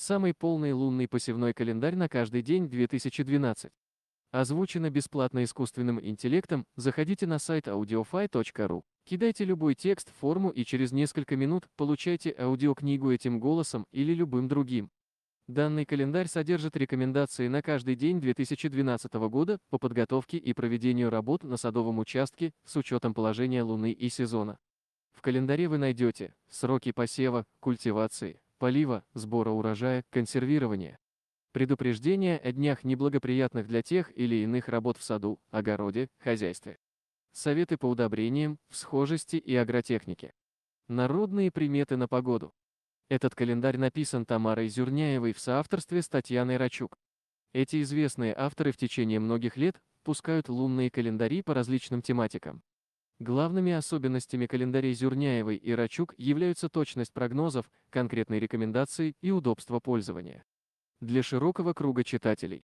Самый полный лунный посевной календарь на каждый день 2012. Озвучено бесплатно искусственным интеллектом, заходите на сайт audiofy.ru. Кидайте любой текст, форму и через несколько минут получайте аудиокнигу этим голосом или любым другим. Данный календарь содержит рекомендации на каждый день 2012 года по подготовке и проведению работ на садовом участке с учетом положения Луны и сезона. В календаре вы найдете сроки посева, культивации, полива, сбора урожая, консервирования. Предупреждение о днях неблагоприятных для тех или иных работ в саду, огороде, хозяйстве. Советы по удобрениям, всхожести и агротехнике. Народные приметы на погоду. Этот календарь написан Тамарой Зюрняевой в соавторстве с Татьяной Рачук. Эти известные авторы в течение многих лет пускают лунные календари по различным тематикам. Главными особенностями календарей Зюрняевой и Рачук являются точность прогнозов, конкретные рекомендации и удобство пользования. Для широкого круга читателей.